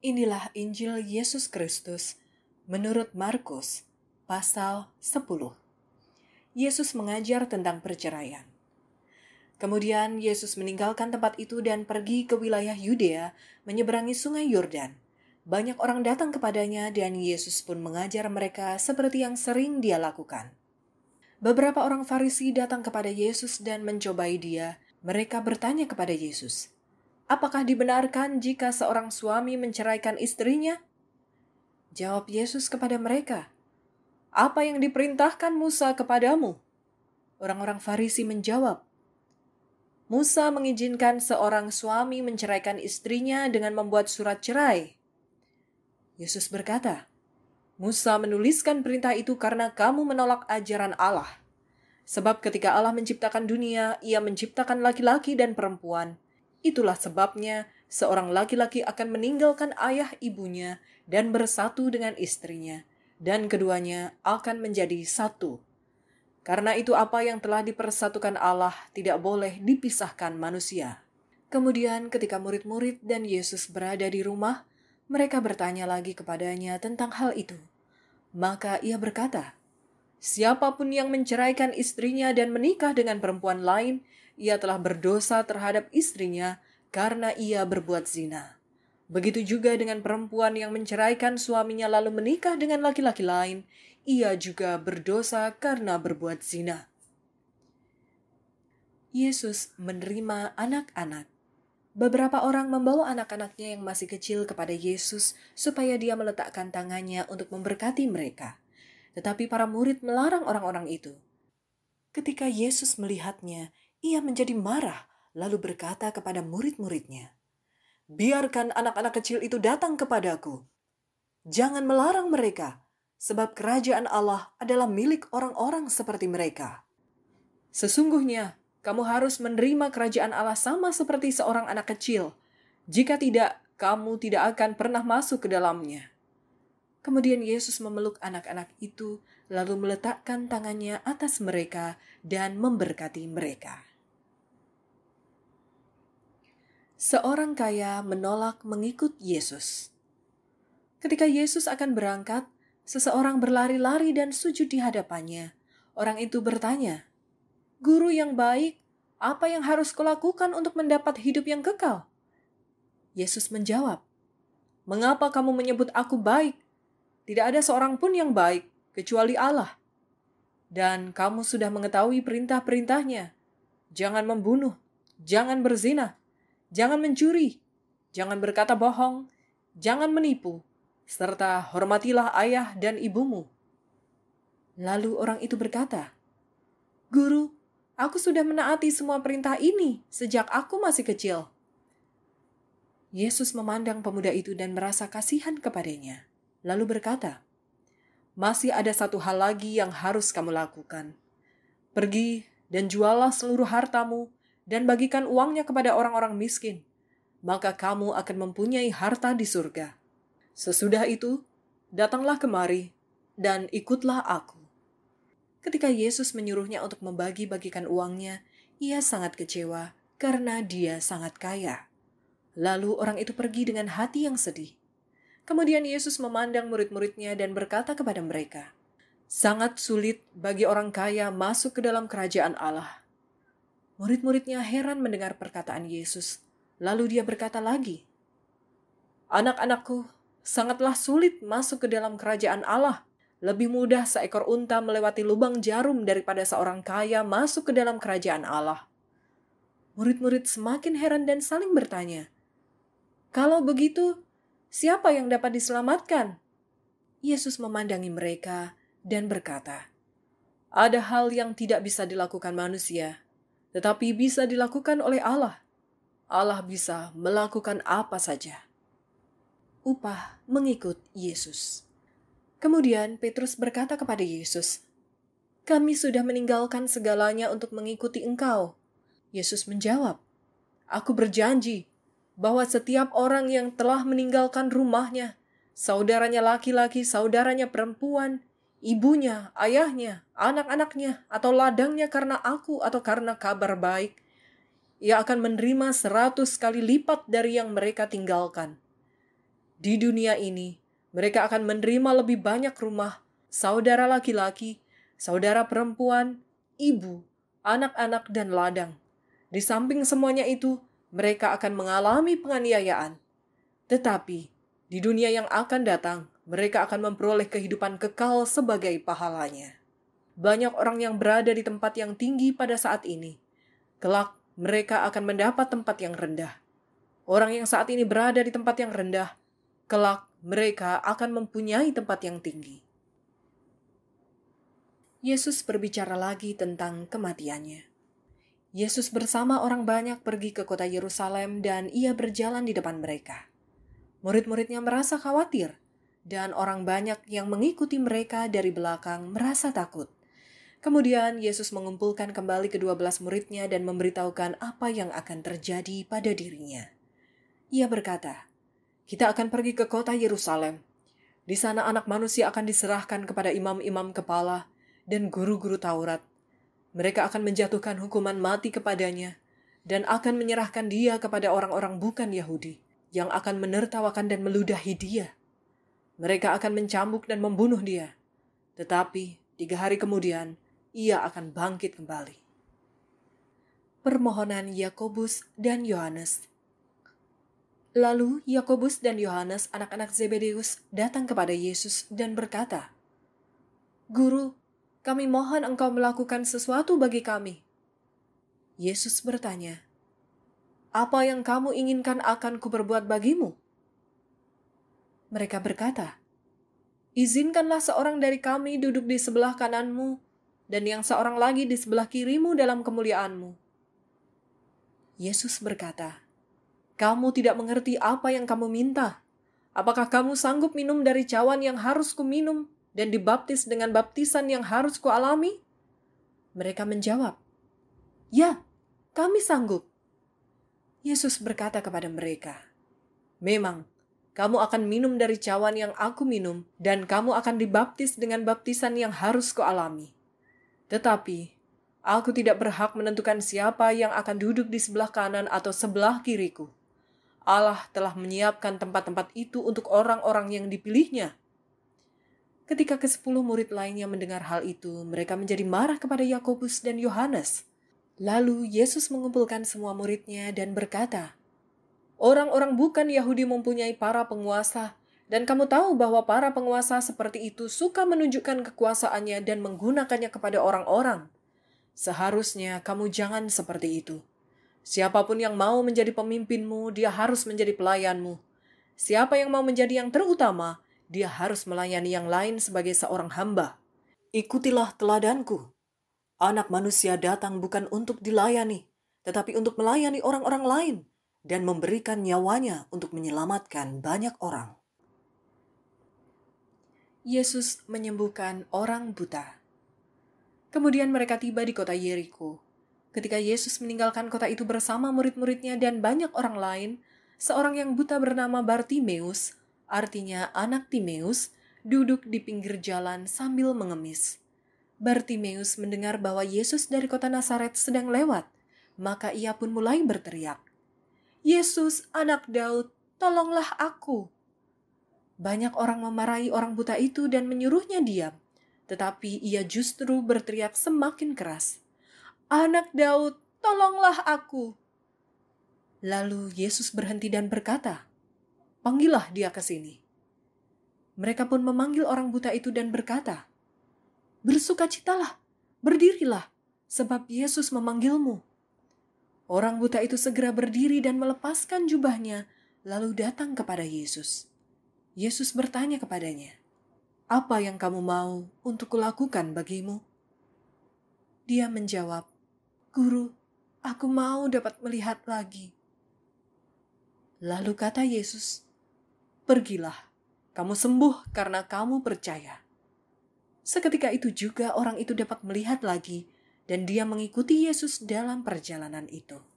Inilah Injil Yesus Kristus menurut Markus pasal 10. Yesus mengajar tentang perceraian. Kemudian Yesus meninggalkan tempat itu dan pergi ke wilayah Yudea menyeberangi sungai Yordan. Banyak orang datang kepadanya dan Yesus pun mengajar mereka seperti yang sering dia lakukan. Beberapa orang Farisi datang kepada Yesus dan mencobai dia. Mereka bertanya kepada Yesus, Apakah dibenarkan jika seorang suami menceraikan istrinya? Jawab Yesus kepada mereka, "Apa yang diperintahkan Musa kepadamu?" Orang-orang Farisi menjawab, "Musa mengizinkan seorang suami menceraikan istrinya dengan membuat surat cerai." Yesus berkata, "Musa menuliskan perintah itu karena kamu menolak ajaran Allah." Sebab ketika Allah menciptakan dunia, ia menciptakan laki-laki dan perempuan, Itulah sebabnya seorang laki-laki akan meninggalkan ayah ibunya dan bersatu dengan istrinya, dan keduanya akan menjadi satu. Karena itu, apa yang telah dipersatukan Allah tidak boleh dipisahkan manusia. Kemudian, ketika murid-murid dan Yesus berada di rumah, mereka bertanya lagi kepadanya tentang hal itu. Maka ia berkata, "Siapapun yang menceraikan istrinya dan menikah dengan perempuan lain, ia telah berdosa terhadap istrinya karena ia berbuat zina. Begitu juga dengan perempuan yang menceraikan suaminya lalu menikah dengan laki-laki lain, ia juga berdosa karena berbuat zina. Yesus menerima anak-anak. Beberapa orang membawa anak-anaknya yang masih kecil kepada Yesus supaya dia meletakkan tangannya untuk memberkati mereka. Tetapi para murid melarang orang-orang itu. Ketika Yesus melihatnya, ia menjadi marah lalu berkata kepada murid-muridnya, Biarkan anak-anak kecil itu datang kepadaku. Jangan melarang mereka, sebab kerajaan Allah adalah milik orang-orang seperti mereka. Sesungguhnya, kamu harus menerima kerajaan Allah sama seperti seorang anak kecil. Jika tidak, kamu tidak akan pernah masuk ke dalamnya. Kemudian Yesus memeluk anak-anak itu, lalu meletakkan tangannya atas mereka dan memberkati mereka. Seorang kaya menolak mengikut Yesus. Ketika Yesus akan berangkat, seseorang berlari-lari dan sujud di hadapannya. Orang itu bertanya, "Guru yang baik, apa yang harus kulakukan untuk mendapat hidup yang kekal?" Yesus menjawab, "Mengapa kamu menyebut Aku baik? Tidak ada seorang pun yang baik kecuali Allah. Dan kamu sudah mengetahui perintah-perintahnya: jangan membunuh, jangan berzina, jangan mencuri, jangan berkata bohong, jangan menipu, serta hormatilah ayah dan ibumu. Lalu orang itu berkata, Guru, aku sudah menaati semua perintah ini sejak aku masih kecil. Yesus memandang pemuda itu dan merasa kasihan kepadanya, lalu berkata, "Masih ada satu hal lagi yang harus kamu lakukan. Pergi dan jualah seluruh hartamu dan bagikan uangnya kepada orang-orang miskin, maka kamu akan mempunyai harta di surga. Sesudah itu, datanglah kemari dan ikutlah aku. Ketika Yesus menyuruhnya untuk membagi-bagikan uangnya, ia sangat kecewa karena dia sangat kaya. Lalu orang itu pergi dengan hati yang sedih. Kemudian Yesus memandang murid-muridnya dan berkata kepada mereka, "Sangat sulit bagi orang kaya masuk ke dalam kerajaan Allah. Murid-muridnya heran mendengar perkataan Yesus. Lalu dia berkata lagi, Anak-anakku, sangatlah sulit masuk ke dalam kerajaan Allah. Lebih mudah seekor unta melewati lubang jarum daripada seorang kaya masuk ke dalam kerajaan Allah. Murid-murid semakin heran dan saling bertanya, "Kalau begitu, siapa yang dapat diselamatkan?" Yesus memandangi mereka dan berkata, "Ada hal yang tidak bisa dilakukan manusia, tetapi bisa dilakukan oleh Allah. Allah bisa melakukan apa saja. Upah mengikut Yesus. Kemudian Petrus berkata kepada Yesus, "Kami sudah meninggalkan segalanya untuk mengikuti Engkau." Yesus menjawab, "Aku berjanji bahwa setiap orang yang telah meninggalkan rumahnya, saudaranya laki-laki, saudaranya perempuan, ibunya, ayahnya, anak-anaknya, atau ladangnya karena aku atau karena kabar baik, ia akan menerima seratus kali lipat dari yang mereka tinggalkan. Di dunia ini, mereka akan menerima lebih banyak rumah, saudara laki-laki, saudara perempuan, ibu, anak-anak, dan ladang. Di samping semuanya itu, mereka akan mengalami penganiayaan. Tetapi, di dunia yang akan datang, mereka akan memperoleh kehidupan kekal sebagai pahalanya. Banyak orang yang berada di tempat yang tinggi pada saat ini. Kelak, mereka akan mendapat tempat yang rendah. Orang yang saat ini berada di tempat yang rendah, kelak mereka akan mempunyai tempat yang tinggi. Yesus berbicara lagi tentang kematiannya. Yesus bersama orang banyak pergi ke kota Yerusalem, dan Ia berjalan di depan mereka. Murid-muridnya merasa khawatir dan orang banyak yang mengikuti mereka dari belakang merasa takut. Kemudian Yesus mengumpulkan kembali kedua belas muridnya dan memberitahukan apa yang akan terjadi pada dirinya. Ia berkata, "Kita akan pergi ke kota Yerusalem. Di sana anak manusia akan diserahkan kepada imam-imam kepala dan guru-guru Taurat. Mereka akan menjatuhkan hukuman mati kepadanya dan akan menyerahkan dia kepada orang-orang bukan Yahudi yang akan menertawakan dan meludahi dia." mereka akan mencambuk dan membunuh dia. Tetapi tiga hari kemudian, ia akan bangkit kembali. Permohonan Yakobus dan Yohanes. Lalu Yakobus dan Yohanes, anak-anak Zebedeus, datang kepada Yesus dan berkata, "Guru, kami mohon Engkau melakukan sesuatu bagi kami." Yesus bertanya, "Apa yang kamu inginkan akan kuperbuat bagimu?" Mereka berkata, Izinkanlah seorang dari kami duduk di sebelah kananmu, dan yang seorang lagi di sebelah kirimu dalam kemuliaanmu. Yesus berkata, Kamu tidak mengerti apa yang kamu minta. Apakah kamu sanggup minum dari cawan yang harus kuminum dan dibaptis dengan baptisan yang harus kualami? Mereka menjawab, Ya, kami sanggup. Yesus berkata kepada mereka, Memang, kamu akan minum dari cawan yang aku minum, dan kamu akan dibaptis dengan baptisan yang harus kau alami. Tetapi, aku tidak berhak menentukan siapa yang akan duduk di sebelah kanan atau sebelah kiriku. Allah telah menyiapkan tempat-tempat itu untuk orang-orang yang dipilihnya. Ketika ke kesepuluh murid lainnya mendengar hal itu, mereka menjadi marah kepada Yakobus dan Yohanes. Lalu Yesus mengumpulkan semua muridnya dan berkata, Orang-orang bukan Yahudi mempunyai para penguasa, dan kamu tahu bahwa para penguasa seperti itu suka menunjukkan kekuasaannya dan menggunakannya kepada orang-orang. Seharusnya kamu jangan seperti itu. Siapapun yang mau menjadi pemimpinmu, dia harus menjadi pelayanmu. Siapa yang mau menjadi yang terutama, dia harus melayani yang lain sebagai seorang hamba. Ikutilah teladanku. Anak manusia datang bukan untuk dilayani, tetapi untuk melayani orang-orang lain dan memberikan nyawanya untuk menyelamatkan banyak orang. Yesus menyembuhkan orang buta. Kemudian mereka tiba di kota Yeriko. Ketika Yesus meninggalkan kota itu bersama murid-muridnya dan banyak orang lain, seorang yang buta bernama Bartimeus, artinya anak Timeus, duduk di pinggir jalan sambil mengemis. Bartimeus mendengar bahwa Yesus dari kota Nazaret sedang lewat, maka ia pun mulai berteriak, Yesus, anak Daud, tolonglah aku. Banyak orang memarahi orang buta itu dan menyuruhnya diam, tetapi ia justru berteriak semakin keras, "Anak Daud, tolonglah aku!" Lalu Yesus berhenti dan berkata, "Panggillah dia ke sini." Mereka pun memanggil orang buta itu dan berkata, "Bersukacitalah, berdirilah, sebab Yesus memanggilmu." Orang buta itu segera berdiri dan melepaskan jubahnya, lalu datang kepada Yesus. Yesus bertanya kepadanya, "Apa yang kamu mau untuk kulakukan bagimu?" Dia menjawab, "Guru, aku mau dapat melihat lagi." Lalu kata Yesus, "Pergilah, kamu sembuh karena kamu percaya." Seketika itu juga orang itu dapat melihat lagi dan dia mengikuti Yesus dalam perjalanan itu.